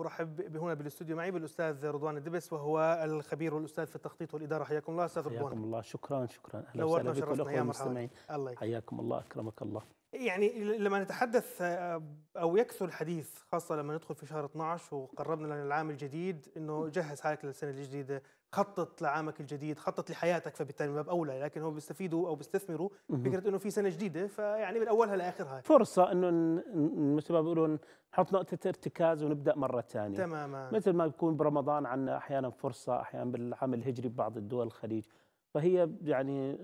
ارحب بهنا بالاستوديو معي بالاستاذ رضوان الدبس وهو الخبير والاستاذ في التخطيط والاداره حياكم الله استاذ رضوان حياكم الله شكرا شكرا اهلا وسهلا بكم المستمعين الله حياكم الله اكرمك الله يعني لما نتحدث آه، او يكثر الحديث خاصه لما ندخل في شهر 12 وقربنا للعام الجديد انه جهز حالك للسنه الجديده خطط لعامك الجديد خطط لحياتك فبالتالي من باب اولى لكن هم بيستفيدوا او بيستثمروا فكره انه في سنه جديده فيعني من اولها لاخرها فرصه انه مثل ما بيقولون نحط نقطه ارتكاز ونبدا مره ثانيه تماما مثل ما بيكون برمضان عندنا احيانا فرصه احيانا بالعام الهجري ببعض الدول الخليج فهي يعني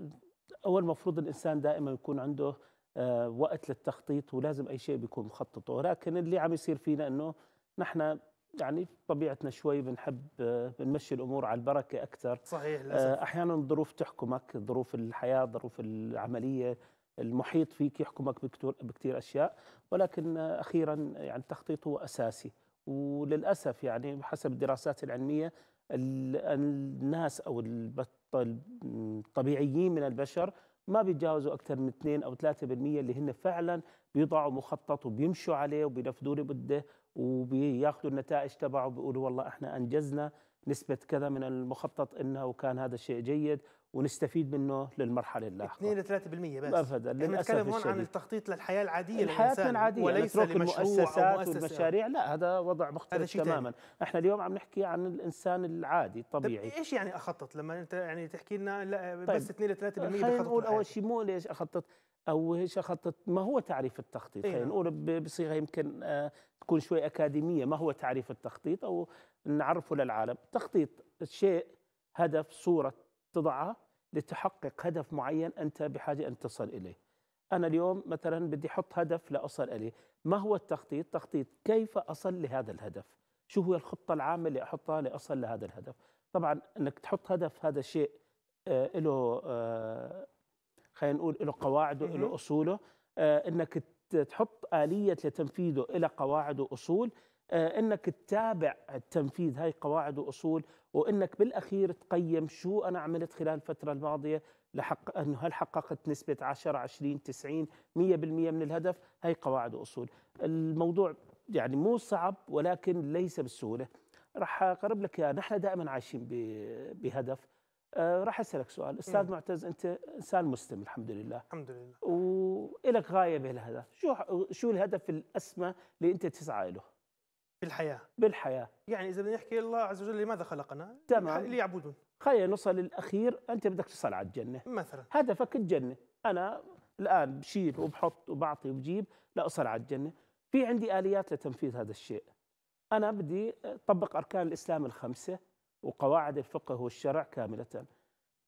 اول المفروض الانسان دائما يكون عنده آه، وقت للتخطيط ولازم اي شيء بيكون مخططه ولكن اللي عم يصير فينا انه نحن يعني طبيعتنا شوي بنحب بنمشي الامور على البركه اكثر صحيح آه، لازم. احيانا الظروف تحكمك ظروف الحياه ظروف العمليه المحيط فيك يحكمك بكثير اشياء ولكن اخيرا يعني التخطيط هو اساسي وللاسف يعني حسب الدراسات العلميه الناس او الطبيعيين من البشر ما بيتجاوزوا اكثر من 2 او 3% اللي هن فعلا بيضعوا مخطط وبيمشوا عليه وبينفذوا اللي بده وبياخذوا النتائج تبعه بيقولوا والله احنا انجزنا نسبة كذا من المخطط إنه كان هذا الشيء جيد ونستفيد منه للمرحلة اللاحقة 2 ل 3% بس ابدا للاسف نتكلم هون عن التخطيط للحياة العادية الحياة العادية وليس المؤسسات والمشاريع لا هذا وضع مختلف هذا تماما تاني. احنا اليوم عم نحكي عن الانسان العادي طيب، الطبيعي طيب ايش يعني اخطط لما انت يعني تحكي لنا لا بس 2 ل 3% خلينا نقول اول شيء مو ليش اخطط او هيش خطط ما هو تعريف التخطيط إيه. خلينا نقول بصيغه يمكن آه، تكون شوي اكاديميه ما هو تعريف التخطيط او نعرفه للعالم تخطيط شيء هدف صوره تضعها لتحقق هدف معين انت بحاجه ان تصل اليه انا اليوم مثلا بدي احط هدف لاصل اليه ما هو التخطيط تخطيط كيف اصل لهذا الهدف شو هو الخطه العامه اللي احطها لاصل لهذا الهدف طبعا انك تحط هدف هذا شيء آه، له آه، خلينا نقول له قواعده له اصوله آه، انك تحط اليه لتنفيذه إلى قواعد واصول آه، انك تتابع التنفيذ هاي قواعد واصول وانك بالاخير تقيم شو انا عملت خلال الفتره الماضيه لحق انه هل حققت نسبه 10 20 90 100% من الهدف هاي قواعد واصول الموضوع يعني مو صعب ولكن ليس بالسهوله راح اقرب لك نحن دائما عايشين بهدف آه، راح اسالك سؤال استاذ معتز انت انسان مسلم الحمد لله الحمد لله ولك غايه بهالهدف شو شو الهدف الاسمى اللي انت تسعى له بالحياه بالحياه يعني اذا بدنا نحكي الله عز وجل لماذا خلقنا تمام ليعبدون خلينا نوصل للاخير انت بدك تصل على الجنه مثلا هدفك الجنه انا الان بشيل وبحط وبعطي وبجيب لاصل على الجنه في عندي اليات لتنفيذ هذا الشيء انا بدي اطبق اركان الاسلام الخمسه وقواعد الفقه والشرع كاملة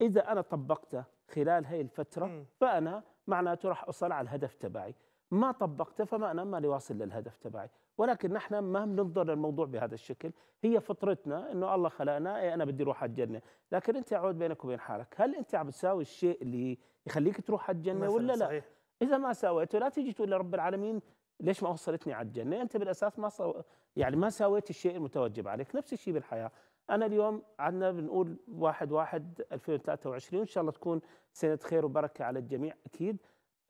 إذا أنا طبقته خلال هاي الفترة م. فأنا معناته راح أصل على الهدف تبعي ما طبقته فما أنا ماني واصل للهدف تبعي ولكن نحن ما بننظر للموضوع بهذا الشكل هي فطرتنا انه الله خلقنا إيه انا بدي اروح على الجنه لكن انت عود بينك وبين حالك هل انت عم تساوي الشيء اللي يخليك تروح على الجنه ولا لا صحيح. اذا ما ساويته لا تيجي تقول لرب العالمين ليش ما وصلتني على الجنه انت بالاساس ما صو... يعني ما ساويت الشيء المتوجب عليك نفس الشيء بالحياه أنا اليوم عدنا بنقول واحد واحد 2023 إن شاء الله تكون سنة خير وبركة على الجميع أكيد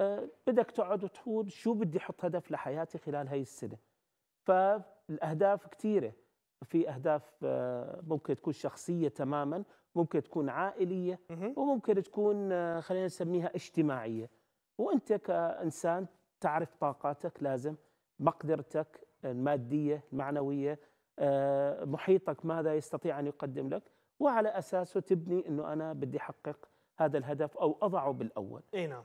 أه بدك تقعد وتقول شو بدي أحط هدف لحياتي خلال هاي السنة فالأهداف كثيرة في أهداف آه، ممكن تكون شخصية تماما ممكن تكون عائلية وممكن تكون آه، خلينا نسميها اجتماعية وأنت كإنسان تعرف طاقاتك لازم مقدرتك المادية المعنوية آه، محيطك ماذا يستطيع أن يقدم لك وعلى أساسه تبني أنه أنا بدي أحقق هذا الهدف أو أضعه بالأول إيه نعم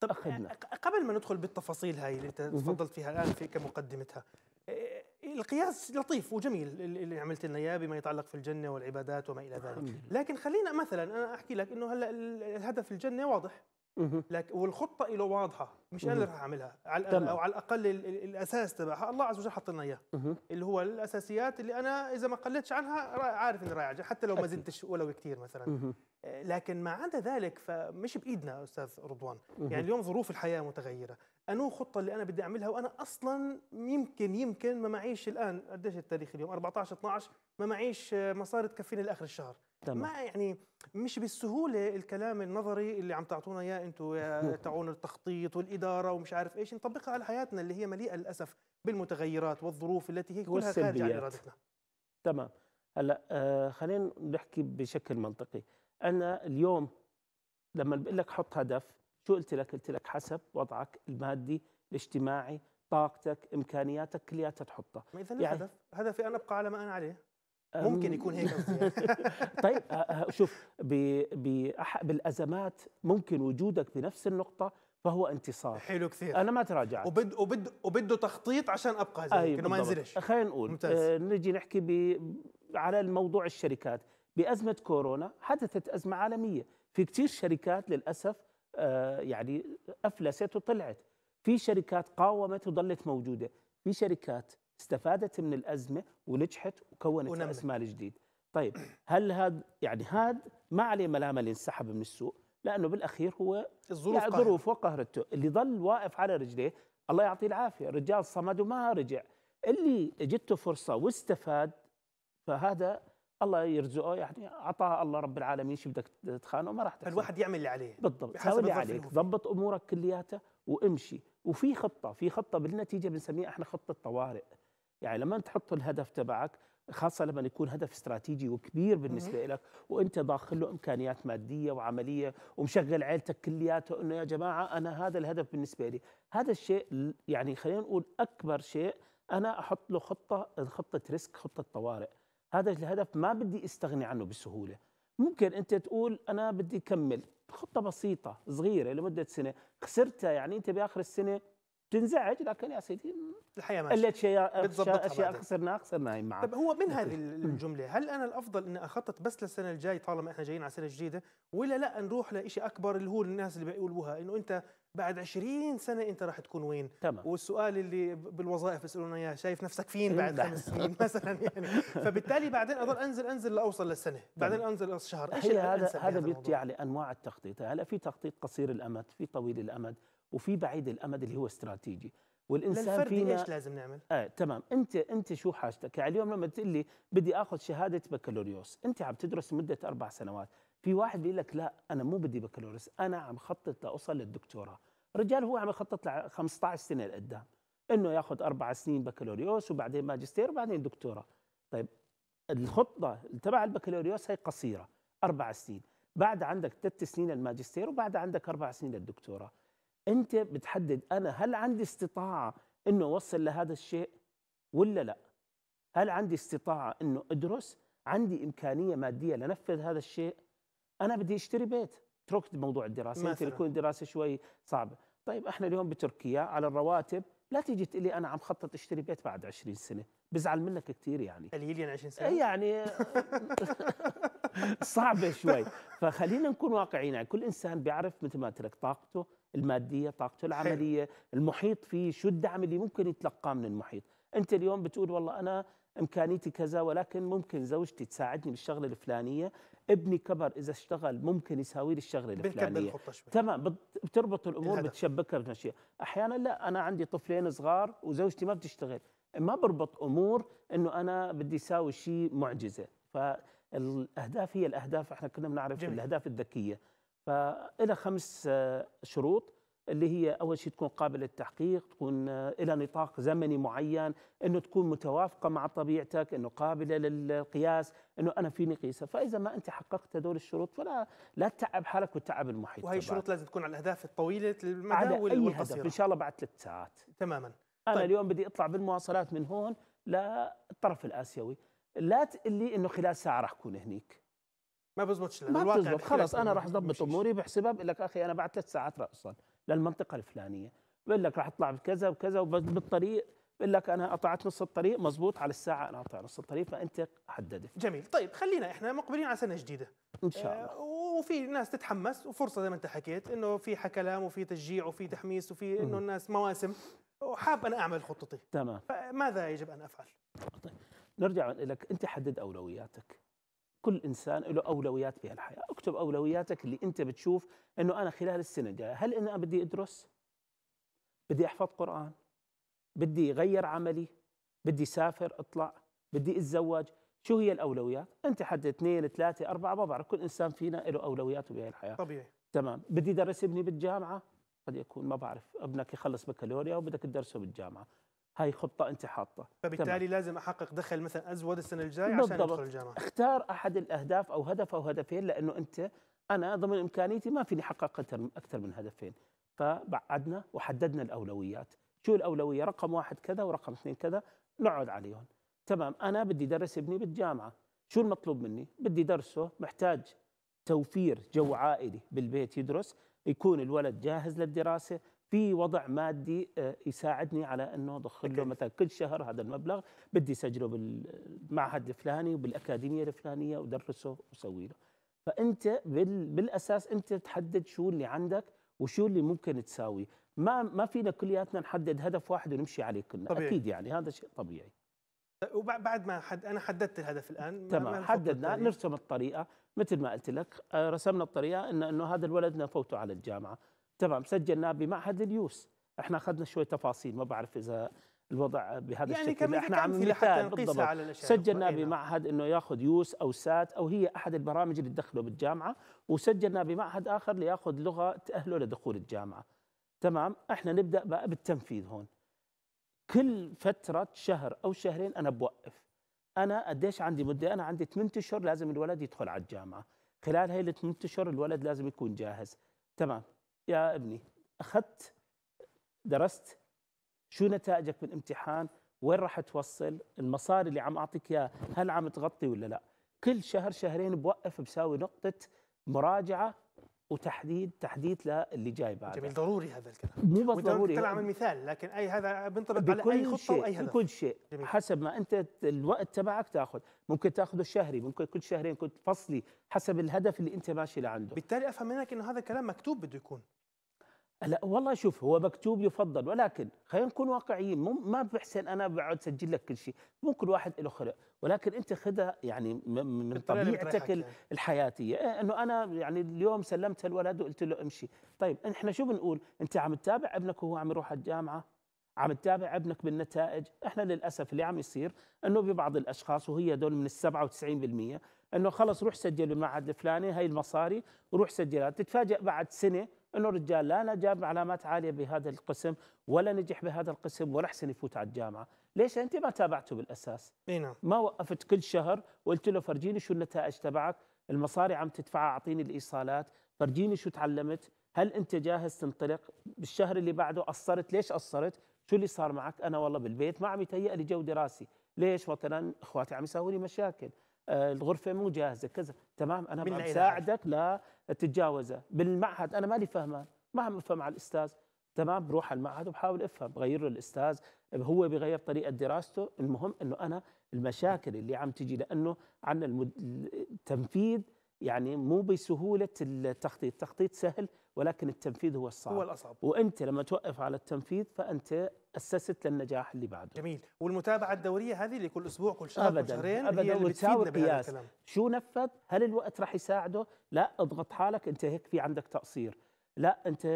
طب أخذنا. قبل ما ندخل بالتفاصيل هاي اللي أنت تفضلت فيها الآن في كمقدمتها آه، القياس لطيف وجميل اللي عملت لنا اياه بما يتعلق في الجنه والعبادات وما الى ذلك، لكن خلينا مثلا انا احكي لك انه هلا الهدف الجنه واضح لك والخطه له واضحه مش انا اللي راح اعملها على تمام. او على الاقل الاساس تبعها الله عز وجل حط لنا اياه اللي هو الاساسيات اللي انا اذا ما قلتش عنها عارف اني رايح حتى لو ما زدتش ولو كثير مثلا آه، لكن ما عدا ذلك فمش بايدنا استاذ رضوان يعني اليوم ظروف الحياه متغيره انو خطه اللي انا بدي اعملها وانا اصلا يمكن يمكن ما معيش الان قديش التاريخ اليوم 14 12 ما معيش آه، مصاري تكفيني لاخر الشهر تمام. ما يعني مش بالسهوله الكلام النظري اللي عم تعطونا اياه انتم يا تعون التخطيط والاداره ومش عارف ايش نطبقها على حياتنا اللي هي مليئه للاسف بالمتغيرات والظروف التي هي كلها خارجه عن ارادتنا تمام هلا آه خلينا نحكي بشكل منطقي انا اليوم لما بقول لك حط هدف شو قلت لك قلت لك حسب وضعك المادي الاجتماعي طاقتك امكانياتك كلياتها تحطها اذا يعني هدف هدفي انا ابقى على ما انا عليه ممكن يكون هيك طيب أه، أه، شوف بالازمات ممكن وجودك بنفس النقطه فهو انتصار حلو كثير انا ما تراجعت وبد وبد وبده تخطيط عشان ابقى زي أيوة انه ما انزلش خلينا نقول ممتاز. آه نجي نحكي ب... على الموضوع الشركات بازمه كورونا حدثت ازمه عالميه في كثير شركات للاسف آه يعني افلست وطلعت في شركات قاومت وظلت موجوده في شركات استفادت من الازمه ونجحت وكونت ونمت. راس مال جديد طيب هل هذا يعني هذا ما عليه ملامه اللي انسحب من السوق لانه بالاخير هو الظروف يعني ظروف وقهرته اللي ظل واقف على رجليه الله يعطيه العافيه رجال صمد وما رجع اللي جته فرصه واستفاد فهذا الله يرزقه يعني اعطاه الله رب العالمين شو بدك تخانه ما راح تحصل الواحد يعمل اللي عليه بالضبط سوي اللي عليك ضبط امورك كلياتها وامشي وفي خطه في خطه بالنتيجه بنسميها احنا خطه طوارئ يعني لما تحط الهدف تبعك خاصة لما يكون هدف استراتيجي وكبير بالنسبة لك وانت داخل له امكانيات مادية وعملية ومشغل عيلتك كلياته انه يا جماعة انا هذا الهدف بالنسبة لي، هذا الشيء يعني خلينا نقول اكبر شيء انا احط له خطة خطة ريسك خطة طوارئ، هذا الهدف ما بدي استغني عنه بسهولة، ممكن انت تقول انا بدي اكمل خطة بسيطة صغيرة لمدة سنة، خسرتها يعني انت باخر السنة تنزعج لكن يا سيدي الحياه ماشيه اللي اشياء اشياء خسرناها خسرناها معك طيب هو من هذه الجمله هل انا الافضل اني اخطط بس للسنه الجاي طالما احنا جايين على سنه جديده ولا لا نروح لشيء اكبر اللي هو الناس اللي بيقولوها انه انت بعد 20 سنه انت راح تكون وين تمام. والسؤال اللي بالوظائف يسالونا اياه شايف نفسك فين إيه، بعد خمس سنين مثلا يعني فبالتالي بعدين اضل انزل انزل لاوصل للسنه بعدين انزل للشهر ايش هذا هذا على لانواع التخطيط هلا في تخطيط قصير الامد في طويل الامد وفي بعيد الامد اللي هو استراتيجي والانسان فينا ايش لازم نعمل؟ آه تمام انت انت شو حاجتك؟ يعني اليوم لما تقول لي بدي اخذ شهاده بكالوريوس، انت عم تدرس مده اربع سنوات، في واحد بيقول لك لا انا مو بدي بكالوريوس، انا عم خطط لاوصل للدكتوراه، رجال هو عم يخطط ل 15 سنه لقدام، انه ياخذ اربع سنين بكالوريوس وبعدين ماجستير وبعدين دكتوراه، طيب الخطه تبع البكالوريوس هي قصيره اربع سنين، بعد عندك ثلاث سنين الماجستير وبعد عندك اربع سنين الدكتوراه انت بتحدد انا هل عندي استطاعه انه اوصل لهذا الشيء ولا لا هل عندي استطاعه انه ادرس عندي امكانيه ماديه لنفذ هذا الشيء انا بدي اشتري بيت تركت موضوع الدراسه يمكن تكون الدراسه شوي صعبه طيب احنا اليوم بتركيا على الرواتب لا تيجي تقول لي انا عم خطط اشتري بيت بعد 20 سنه بزعل منك كثير يعني قليل لي يعني 20 سنه إيه يعني صعبه شوي فخلينا نكون واقعيين يعني كل انسان بيعرف مثل ما قلت طاقته الماديه طاقته العمليه حلو. المحيط فيه شو الدعم اللي ممكن يتلقاه من المحيط انت اليوم بتقول والله انا امكانيتي كذا ولكن ممكن زوجتي تساعدني بالشغله الفلانيه ابني كبر اذا اشتغل ممكن يساوي لي الشغله الفلانيه تمام بتربط الامور الهدف. بتشبكها بتمشيها احيانا لا انا عندي طفلين صغار وزوجتي ما بتشتغل ما بربط امور انه انا بدي اساوي شيء معجزه فالاهداف هي الاهداف احنا كنا بنعرف الاهداف الذكيه فإلى خمس شروط اللي هي اول شيء تكون قابله للتحقيق تكون آه، الى نطاق زمني معين انه تكون متوافقه مع طبيعتك انه قابله للقياس انه انا فيني قيسها، فاذا ما انت حققت هذول الشروط فلا لا تتعب حالك وتتعب المحيط وهي الشروط لازم تكون على الاهداف الطويله المدى على والقصيره أي هدف ان شاء الله بعد ثلاث ساعات تماما انا طيب. اليوم بدي اطلع بالمواصلات من هون للطرف الاسيوي لا تقول لي انه خلال ساعه راح اكون هنيك ما بزبطش ما بزبط خلص انا راح اضبط اموري بحسبها بقول لك اخي انا بعد ثلاث ساعات راسا للمنطقه الفلانيه بقول لك راح اطلع بكذا وكذا وبالطريق بقول لك انا قطعت نص الطريق مزبوط على الساعه انا قطعت نص الطريق فانت حددت جميل طيب خلينا احنا مقبلين على سنه جديده ان شاء الله آه وفي ناس تتحمس وفرصه زي ما انت حكيت انه في كلام وفي تشجيع وفي تحميس وفي انه الناس مواسم وحاب انا اعمل خطتي تمام فماذا يجب ان افعل طيب نرجع لك انت حدد اولوياتك كل انسان له اولويات في الحياه اكتب اولوياتك اللي انت بتشوف انه انا خلال السنه الجايه هل انا بدي ادرس بدي احفظ قران بدي اغير عملي بدي سافر اطلع بدي اتزوج شو هي الاولويات انت حد اثنين ثلاثه اربعه ما بعرف كل انسان فينا له اولوياته بهي الحياه طبيعي تمام بدي درس ابني بالجامعه قد يكون ما بعرف ابنك يخلص بكالوريا وبدك تدرسه بالجامعه هاي خطه انت حاطه فبالتالي تمام. لازم احقق دخل مثلا ازود السنه الجايه عشان ادخل الجامعه اختار احد الاهداف او هدف او هدفين لانه انت انا ضمن امكانيتي ما فيني احقق اكثر من هدفين فبعدنا وحددنا الاولويات شو الاولويه رقم واحد كذا ورقم اثنين كذا نقعد عليهم تمام انا بدي درس ابني بالجامعه شو المطلوب مني بدي درسه محتاج توفير جو عائلي بالبيت يدرس يكون الولد جاهز للدراسه في وضع مادي آه، يساعدني على انه ادخل له مثلا كل شهر هذا المبلغ بدي اسجله بالمعهد الفلاني وبالاكاديميه الفلانيه ودرسه وسوي له فانت بالاساس انت تحدد شو اللي عندك وشو اللي ممكن تساوي ما ما فينا كلياتنا نحدد هدف واحد ونمشي عليه كلنا طبيعي. اكيد يعني هذا شيء طبيعي وبعد ما حد انا حددت الهدف الان تمام حددنا نرسم الطريقه مثل ما قلت لك آه، رسمنا الطريقه انه انه هذا الولد نفوته على الجامعه تمام سجلناه بمعهد اليوس احنا اخذنا شوي تفاصيل ما بعرف اذا الوضع بهذا يعني الشكل احنا عم نحكي على الأشياء سجلنا بمعهد إيه، نعم. انه ياخذ يوس او سات او هي احد البرامج اللي تدخله بالجامعه وسجلنا بمعهد اخر لياخذ لغه تاهله لدخول الجامعه تمام احنا نبدا بقى بالتنفيذ هون كل فتره شهر او شهرين انا بوقف انا قديش عندي مده انا عندي 8 اشهر لازم الولد يدخل على الجامعه خلال هاي ال 8 اشهر الولد لازم يكون جاهز تمام يا ابني اخذت درست شو نتائجك بالامتحان وين راح توصل المصاري اللي عم اعطيك اياه هل عم تغطي ولا لا كل شهر شهرين بوقف بساوي نقطه مراجعه وتحديد تحديث للي جاي بعد جميل ضروري هذا الكلام مو بس ضروري بتتكلم عن المثال لكن اي هذا بينطبق على اي خطه شيء واي هدف كل شيء جميل. حسب ما انت الوقت تبعك تاخذ ممكن تاخذه الشهري ممكن كل شهرين كنت فصلي حسب الهدف اللي انت ماشي لعنده بالتالي افهم منك انه هذا الكلام مكتوب بده يكون لا والله شوف هو مكتوب يفضل ولكن خلينا نكون واقعيين ما بحسن انا بقعد اسجل لك كل شيء ممكن واحد له خلق ولكن انت خذها يعني من طبيعتك يعني. الحياتيه إيه، انه انا يعني اليوم سلمت الولد وقلت له امشي طيب احنا شو بنقول انت عم تتابع ابنك وهو عم يروح على الجامعه عم تتابع ابنك بالنتائج احنا للاسف اللي عم يصير انه ببعض الاشخاص وهي دول من ال 97% انه خلص روح سجل بالمعهد الفلاني هاي المصاري وروح سجلها تتفاجئ بعد سنه انه الرجال لا لا جاب علامات عاليه بهذا القسم ولا نجح بهذا القسم ولا احسن يفوت على الجامعه، ليش؟ انت ما تابعته بالاساس. اي نعم. ما وقفت كل شهر وقلت له فرجيني شو النتائج تبعك، المصاري عم تدفعها اعطيني الايصالات، فرجيني شو تعلمت، هل انت جاهز تنطلق؟ بالشهر اللي بعده قصرت، ليش قصرت؟ شو اللي صار معك؟ انا والله بالبيت ما عم يتهيأ لي جو دراسي، ليش؟ مثلا اخواتي عم يساوي لي مشاكل، آه، الغرفه مو جاهزه كذا تمام انا بساعدك لا تتجاوزه بالمعهد انا مالي فهمان ما افهم على الاستاذ تمام بروح على المعهد وبحاول افهم بغير له الاستاذ هو بغير طريقه دراسته المهم انه انا المشاكل اللي عم تجي لانه عندنا المد... التنفيذ يعني مو بسهوله التخطيط التخطيط سهل ولكن التنفيذ هو الصعب هو الاصعب وانت لما توقف على التنفيذ فانت اسست للنجاح اللي بعده جميل والمتابعه الدوريه هذه اللي كل اسبوع كل شهر أبداً كل شهرين ابدا هي اللي وتساوي قياس شو نفذ هل الوقت راح يساعده لا اضغط حالك انت هيك في عندك تقصير لا انت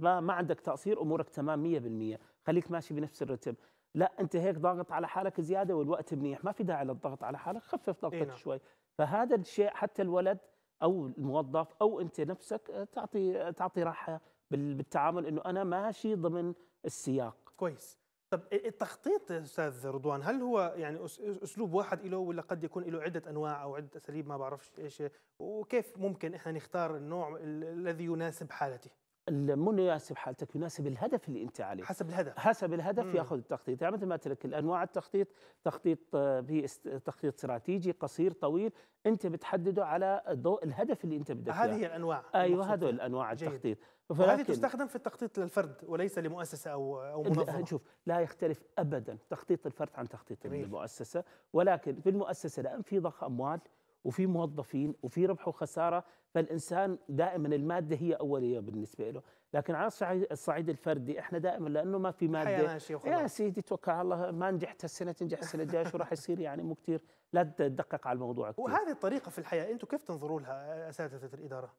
ما, ما عندك تقصير امورك تمام 100% خليك ماشي بنفس الرتم لا انت هيك ضاغط على حالك زياده والوقت منيح ما في داعي للضغط على حالك خفف ضغطك إينا. نعم. شوي فهذا الشيء حتى الولد او الموظف او انت نفسك تعطي تعطي راحه بالتعامل انه انا ماشي ضمن السياق كويس طب التخطيط استاذ رضوان هل هو يعني اسلوب واحد له ولا قد يكون له عده انواع او عده اساليب ما بعرفش ايش وكيف ممكن احنا نختار النوع الذي يناسب حالتي من يناسب حالتك يناسب الهدف اللي انت عليه حسب الهدف حسب الهدف مم. ياخذ التخطيط يعني مثل ما قلت لك الانواع التخطيط تخطيط في تخطيط استراتيجي قصير طويل انت بتحدده على ضوء الهدف اللي انت بدك اياه هذه الانواع ايوه هذول الانواع التخطيط جيد. وهذه تستخدم في التخطيط للفرد وليس لمؤسسه او او منظمه شوف لا يختلف ابدا تخطيط الفرد عن تخطيط المؤسسه ولكن في المؤسسه لان في ضخ اموال وفي موظفين وفي ربح وخساره فالانسان دائما الماده هي اوليه بالنسبه له، لكن على الصعيد الفردي احنا دائما لانه ما في ماده يا سيدي توكل على الله ما نجحت السنه تنجح السنه الجايه شو راح يصير يعني مو كثير لا تدقق على الموضوع كثير. وهذه الطريقه في الحياه انتم كيف تنظروا لها اساتذه الاداره؟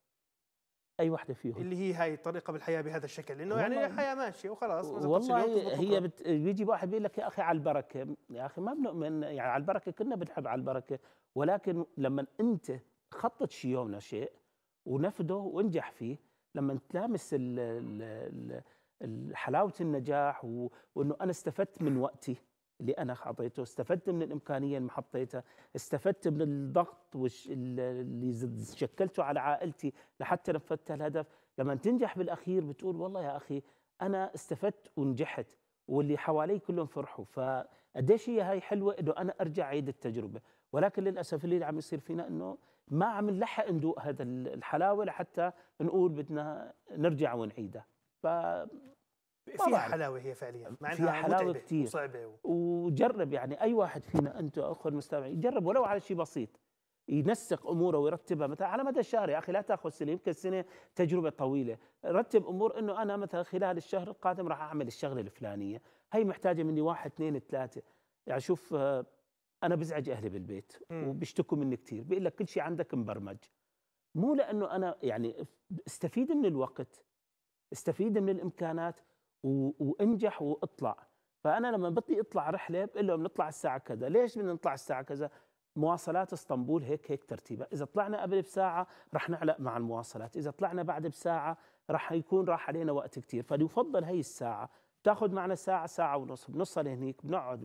اي وحده فيهم اللي هي هاي الطريقه بالحياه بهذا الشكل انه يعني الحياه ماشيه وخلاص والله هي بت... بيجي واحد بيقول لك يا اخي على البركه يا اخي ما بنؤمن يعني على البركه كنا بنحب على البركه ولكن لما انت خطط شي يومنا شيء ونفذه وانجح فيه لما تلامس حلاوه النجاح و... وانه انا استفدت من وقتي اللي انا حطيته استفدت من الامكانيه اللي حطيتها استفدت من الضغط وش اللي شكلته على عائلتي لحتى نفذت الهدف لما تنجح بالاخير بتقول والله يا اخي انا استفدت ونجحت واللي حوالي كلهم فرحوا فقديش هي هاي حلوه انه انا ارجع عيد التجربه ولكن للاسف اللي عم يصير فينا انه ما عم نلحق ندوق هذا الحلاوه لحتى نقول بدنا نرجع ونعيدها ف فيها حلاوه هي فعليا مع فيها حلاوه كثير وصعبه وجرب يعني اي واحد فينا انتم اخو المستمعين جرب ولو على شيء بسيط ينسق اموره ويرتبها مثلا على مدى الشهر يا اخي لا تاخذ سنه يمكن سنه تجربه طويله، رتب امور انه انا مثلا خلال الشهر القادم راح اعمل الشغله الفلانيه، هي محتاجه مني واحد اثنين ثلاثه، يعني شوف آه، انا بزعج اهلي بالبيت وبيشتكوا مني كثير، بيقول لك كل شيء عندك مبرمج. مو لانه انا يعني استفيد من الوقت استفيد من الامكانات وانجح واطلع فانا لما بدي اطلع رحله بقول لهم نطلع الساعه كذا ليش بدنا نطلع الساعه كذا مواصلات اسطنبول هيك هيك ترتيبها اذا طلعنا قبل بساعه رح نعلق مع المواصلات اذا طلعنا بعد بساعه رح يكون راح علينا وقت كثير فليفضل هي الساعه بتاخذ معنا ساعه ساعه ونص بنوصل هنيك بنقعد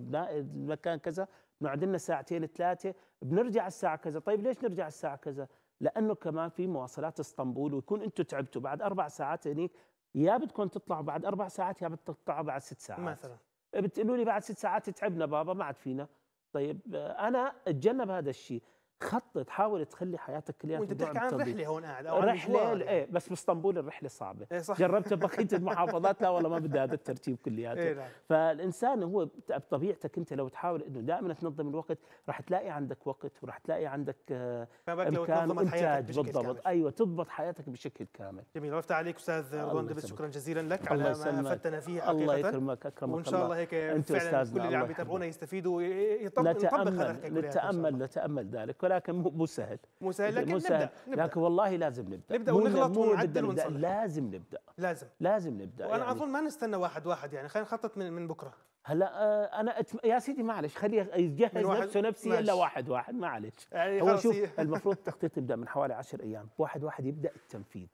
بمكان كذا بنقعد لنا ساعتين ثلاثه بنرجع الساعه كذا طيب ليش نرجع الساعه كذا لانه كمان في مواصلات اسطنبول ويكون انتم تعبتوا بعد اربع ساعات هنيك يا بدكم تطلعوا بعد اربع ساعات يا بدكم بعد ست ساعات مثلا بتقولوا لي بعد ست ساعات تعبنا بابا ما عاد فينا طيب آه، انا اتجنب هذا الشيء خط تحاول تخلي حياتك كلها وانت بتحكي عن رحله هون قاعد او رحله ايه بس باسطنبول الرحله صعبه إيه صح. جربت بقيه المحافظات لا والله ما بدي هذا الترتيب كلياته إيه فالانسان هو بطبيعتك انت لو تحاول انه دائما تنظم الوقت راح تلاقي عندك وقت وراح تلاقي عندك آه، امكان وانتاج بالضبط كامل. ايوه تضبط حياتك بشكل كامل جميل وقفت عليك استاذ رضوان دبس شكرا جزيلا لك على ما افدتنا فيه حقيقه الله يكرمك اكرمك وان شاء الله هيك فعلا كل اللي عم يتابعونا يستفيدوا يطبق هذا نتامل نتامل ذلك ولكن مو مو سهل مو سهل لكن مو سهل نبدأ. لكن والله لازم نبدا نبدا ونغلط ونعدل ونصلح لازم نبدا لازم لازم نبدا وانا يعني اظن ما نستنى واحد واحد يعني خلينا نخطط من من بكره هلا آه، انا أتم... يا سيدي معلش خليه يجهز نفسه نفسي الا واحد معلش يعني هو شوف المفروض التخطيط يبدا من حوالي 10 ايام واحد واحد يبدا التنفيذ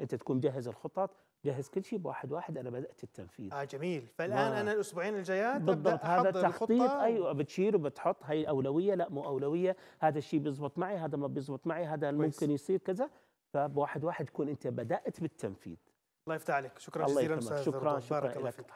انت تكون مجهز الخطط جهز كل شيء بواحد واحد انا بدات التنفيذ اه جميل فالان انا الاسبوعين الجايات بالضبط هذا تخطيط ايوه بتشير وبتحط هي اولويه لا مو اولويه هذا الشيء بيزبط معي هذا ما بيزبط معي هذا ممكن يصير كذا فبواحد واحد تكون انت بدات بالتنفيذ الله يفتح عليك شكرا جزيلا استاذ شكرا, شكرا بارك الله فيك